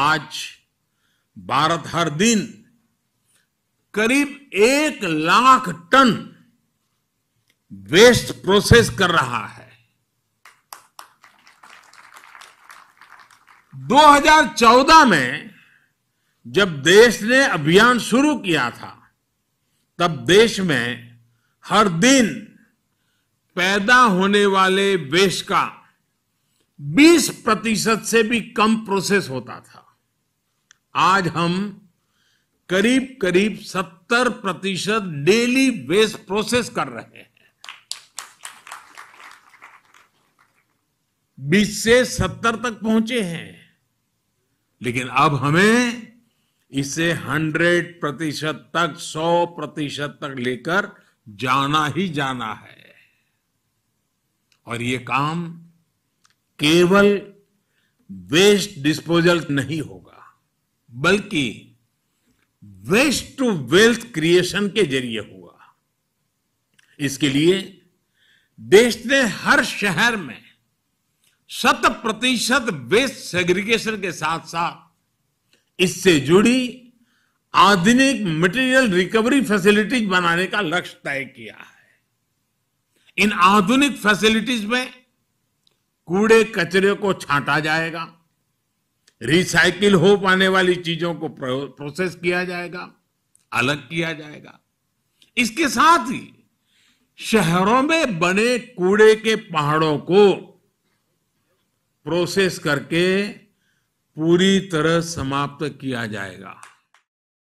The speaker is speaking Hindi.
आज भारत हर दिन करीब एक लाख टन वेस्ट प्रोसेस कर रहा है 2014 में जब देश ने अभियान शुरू किया था तब देश में हर दिन पैदा होने वाले वेस्ट का 20 प्रतिशत से भी कम प्रोसेस होता था आज हम करीब करीब 70 प्रतिशत डेली वेस्ट प्रोसेस कर रहे हैं 20 से 70 तक पहुंचे हैं लेकिन अब हमें इसे 100 प्रतिशत तक 100 प्रतिशत तक लेकर जाना ही जाना है और ये काम केवल वेस्ट डिस्पोजल नहीं होगा बल्कि वेस्ट टू वेल्थ क्रिएशन के जरिए होगा इसके लिए देश ने हर शहर में शत प्रतिशत वेस्ट सेग्रीगेशन के साथ साथ इससे जुड़ी आधुनिक मटेरियल रिकवरी फैसिलिटीज बनाने का लक्ष्य तय किया है इन आधुनिक फैसिलिटीज में कूड़े कचरे को छांटा जाएगा रिसाइकिल हो पाने वाली चीजों को प्रोसेस किया जाएगा अलग किया जाएगा इसके साथ ही शहरों में बने कूड़े के पहाड़ों को प्रोसेस करके पूरी तरह समाप्त किया जाएगा